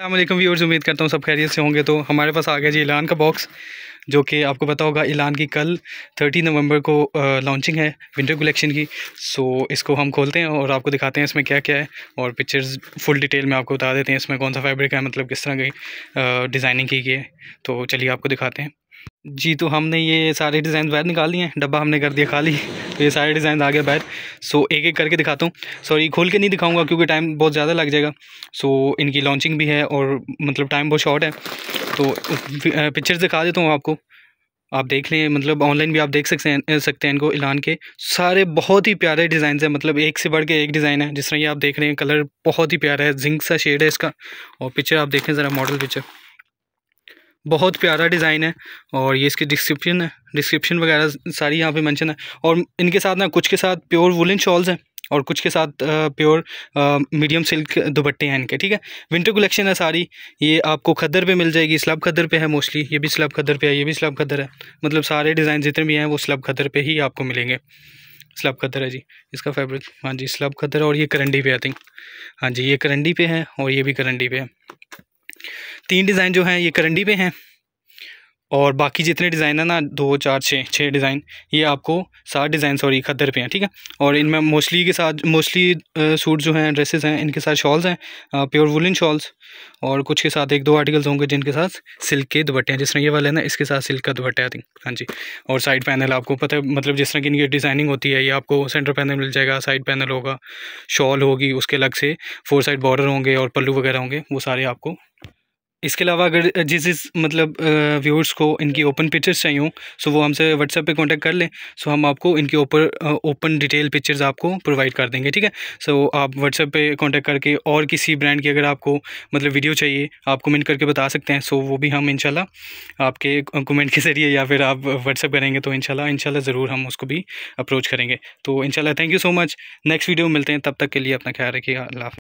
अल्लाम व्यवर्स उम्मीद करता हूँ सब खैरियत से होंगे तो हमारे पास आ गया जी ऐलान का बॉक्स जो कि आपको पता होगा ऐलान की कल 30 नवंबर को लॉन्चिंग है विंटर कलेक्शन की सो इसको हम खोलते हैं और आपको दिखाते हैं इसमें क्या क्या है और पिक्चर्स फुल डिटेल में आपको बता देते हैं इसमें कौन सा फैब्रिक है मतलब किस तरह की डिज़ाइनिंग की गई है तो चलिए आपको दिखाते हैं जी तो हमने ये सारे डिज़ाइन बाहर निकाल लिए हैं डब्बा हमने कर दिया खाली तो ये सारे डिज़ाइन आ गया बाहर सो एक एक करके दिखाता हूँ सॉरी खोल के नहीं दिखाऊंगा क्योंकि टाइम बहुत ज़्यादा लग जाएगा सो इनकी लॉन्चिंग भी है और मतलब टाइम बहुत शॉर्ट है तो पिक्चर्स दिखा देता हूँ आपको आप देख लें मतलब ऑनलाइन भी आप देख सकते हैं सकते हैं इनको एलान के सारे बहुत ही प्यारे डिज़ाइन हैं मतलब एक से बढ़ के एक डिज़ाइन है जिस तरह ये आप देख रहे हैं कलर बहुत ही प्यारा है जिंक सा शेड है इसका और पिक्चर आप देखें ज़रा मॉडल पिक्चर बहुत प्यारा डिज़ाइन है और ये इसकी डिस्क्रिप्शन है डिस्क्रिप्शन वगैरह सारी यहाँ पे मेंशन है और इनके साथ ना कुछ के साथ प्योर वुलन शॉल्स हैं और कुछ के साथ प्योर मीडियम सिल्क दुपट्टे हैं इनके ठीक है विंटर कलेक्शन है सारी ये आपको खदर पे मिल जाएगी स्लब खदर पे है मोस्टली ये भी स्लब खदर पे है ये भी स्लब खदर है मतलब सारे डिज़ाइन जितने भी हैं वो स्लब खदर पर ही आपको मिलेंगे स्लब खदर है जी इसका फेवरेट हाँ जी स्लब खदर और ये करंडी पे आई थिंक हाँ जी ये करंडी पे है और ये भी करंडी पे है तीन डिज़ाइन जो हैं ये करंडी पे हैं और बाकी जितने डिज़ाइन हैं ना दो चार छः छः डिज़ाइन ये आपको सात डिज़ाइन सॉरी खद्दर पे हैं ठीक है और इनमें मोस्टली के साथ मोस्टली सूट जो हैं ड्रेसेस हैं इनके साथ शॉल्स हैं प्योर वुलन शॉल्स और कुछ के साथ एक दो आर्टिकल्स होंगे जिनके साथ सिल्क के दुपट्टे हैं जिस तरह ये वाले ना इसके साथ सिल्क का दुपट्टा आई थिंक हाँ जी और साइड पैनल आपको पता है मतलब जिस तरह की इनकी डिज़ाइनिंग होती है ये आपको सेंटर पैनल मिल जाएगा साइड पैनल होगा शॉल होगी उसके अलग से फोर साइड बॉर्डर होंगे और पल्लू वगैरह होंगे वो सारे आपको इसके अलावा अगर जिस जिस मतलब व्यूअर्स को इनकी ओपन पिक्चर्स चाहिए हों सो वो हमसे व्हाट्सएप पे कांटेक्ट कर लें सो हम आपको इनके ओपन ओपन डिटेल पिक्चर्स आपको प्रोवाइड कर देंगे ठीक है सो आप व्हाट्सएप पे कांटेक्ट करके और किसी ब्रांड की अगर आपको मतलब वीडियो चाहिए आप कमेंट करके बता सकते हैं सो वो भी हम इनशाला आपके कमेंट के ज़रिए या फिर आप व्हाट्सएप करेंगे तो इनशाला इनशाला ज़रूर हम उसको भी अप्रोच करेंगे तो इनशाला thank you so much next video मिलते हैं तब तक के लिए अपना ख्याल रखिएगा अल्लाह